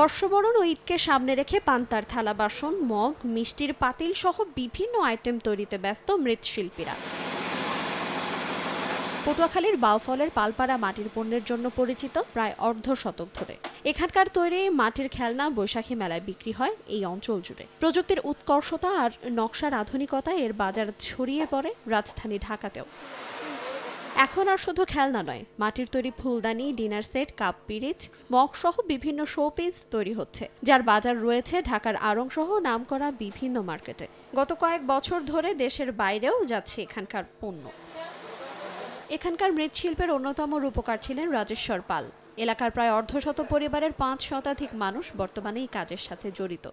বর্ষবরণ ও ঈদকে সামনে রেখে পান্তার থালা বাসন মগ মিষ্টির পাতিল সহ বিভিন্ন আইটেম তৈরিতে ব্যস্ত মৃৎশিল্পীরা পটুয়াখালীর বাউফলের পালপাড়া মাটির পণ্যের জন্য পরিচিত প্রায় অর্ধ শতক ধরে এখানকার তৈরি মাটির খেলনা বৈশাখী মেলায় বিক্রি হয় এই অঞ্চল জুড়ে প্রযুক্তির উৎকর্ষতা আর নকশার আধুনিকতা এর বাজার ছড়িয়ে পড়ে রাজধানী ঢাকাতেও এখন আর শুধু খেলনা নয় মাটির তৈরি ফুলদানি ডিনার সেট কাপ পিরিচ মগ সহ বিভিন্ন শোপিস তৈরি হচ্ছে যার বাজার রয়েছে ঢাকার আড়ং সহ নামকরা বিভিন্ন মার্কেটে গত কয়েক বছর ধরে দেশের বাইরেও যাচ্ছে এখানকার পণ্য এখানকার মৃৎশিল্পের অন্যতম রূপকার ছিলেন রাজেশ্বর পাল এলাকার প্রায় অর্ধশত পরিবারের পাঁচ শতাধিক মানুষ বর্তমানে এই কাজের সাথে জড়িত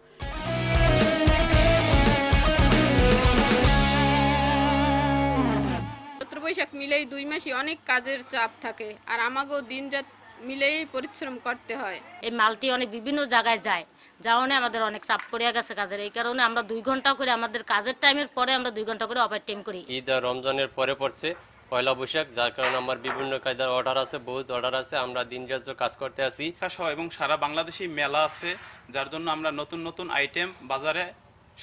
মিলেই দুই মাসই অনেক কাজের চাপ থাকে আর আমাকেও দিন রাত মিলেই পরিশ্রম করতে হয় এই মালটি অনেক বিভিন্ন জায়গায় যায় যাওয়ানে আমাদের অনেক চাপ করিয়া গেছে কাজের এই কারণে আমরা দুই ঘন্টা করে আমাদের কাজের টাইমের পরে আমরা দুই ঘন্টা করে ওভার টাইম করি ঈদ আর রমজানের পরে পড়ছে পয়লা বৈশাখ যার কারণে আমার বিভিন্ন কায়দার অর্ডার আছে বহুত অর্ডার আছে আমরা দিন রাত কাজ করতে আসি এবং সারা বাংলাদেশে মেলা আছে যার জন্য আমরা নতুন নতুন আইটেম বাজারে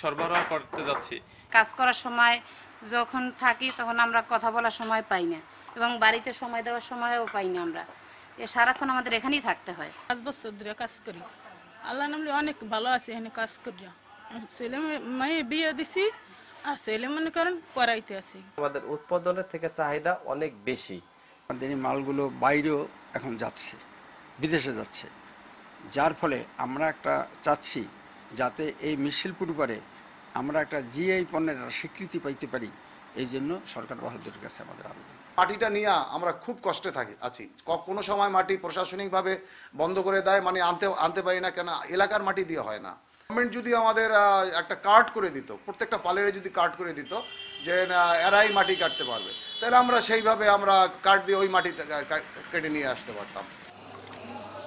সরবরাহ করতে যাচ্ছি কাজ করার সময় যখন থাকি তখন আমরা কথা বলার সময় পাই না এবং বাড়িতে সময় দেওয়ার সময়ও পাই না আমরা এ সারাক্ষণ আমাদের এখানেই থাকতে হয় পাঁচ বছর ধরে কাজ করি আল্লাহ নামলে অনেক ভালো আছে এখানে কাজ করি ছেলে মেয়ে বিয়ে দিছি আর ছেলে মনে করেন করাইতে আছে আমাদের উৎপাদনের থেকে চাহিদা অনেক বেশি আমাদের মালগুলো বাইরেও এখন যাচ্ছে বিদেশে যাচ্ছে যার ফলে আমরা একটা চাচ্ছি যাতে এই মিছিল পরিবারে আমরা একটা জিআই পণ্যের স্বীকৃতি পাইতে পারি এই জন্য সরকার বাহাদুরের কাছে আমাদের আবেদন মাটিটা নিয়ে আমরা খুব কষ্টে থাকি আছি কোনো সময় মাটি প্রশাসনিকভাবে বন্ধ করে দেয় মানে আনতে আনতে পারি না কেন এলাকার মাটি দিয়ে হয় না গভর্নমেন্ট যদি আমাদের একটা কার্ড করে দিত প্রত্যেকটা পালেরে যদি কার্ড করে দিত যে এরাই মাটি কাটতে পারবে তাহলে আমরা সেইভাবে আমরা কার্ড দিয়ে ওই মাটিটা কেটে নিয়ে আসতে পারতাম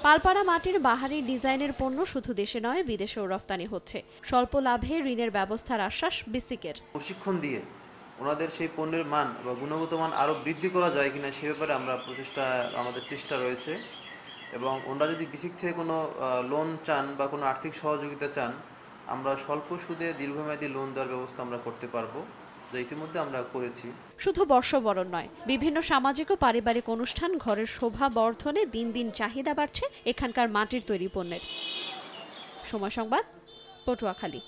পালপাড়া মাটির বাহারি ডিজাইনের পণ্য শুধু দেশে নয় বিদেশেও রফতানি হচ্ছে স্বল্প লাভে ঋণের ব্যবস্থার আশ্বাস বিসিকের প্রশিক্ষণ দিয়ে ওনাদের সেই পণ্যের মান বা গুণগত মান আরও বৃদ্ধি করা যায় কিনা সে ব্যাপারে আমরা প্রচেষ্টা আমাদের চেষ্টা রয়েছে এবং ওনারা যদি বিসিক থেকে কোনো লোন চান বা কোনো আর্থিক সহযোগিতা চান আমরা স্বল্প সুদে দীর্ঘমেয়াদী লোন দেওয়ার ব্যবস্থা আমরা করতে পারবো ইতিমধ্যে আমরা করেছি শুধু বর্ষবরণ নয় বিভিন্ন সামাজিক ও পারিবারিক অনুষ্ঠান ঘরের শোভা বর্ধনে দিন দিন চাহিদা বাড়ছে এখানকার মাটির তৈরি পণ্যের সময় সংবাদ পটুয়াখালী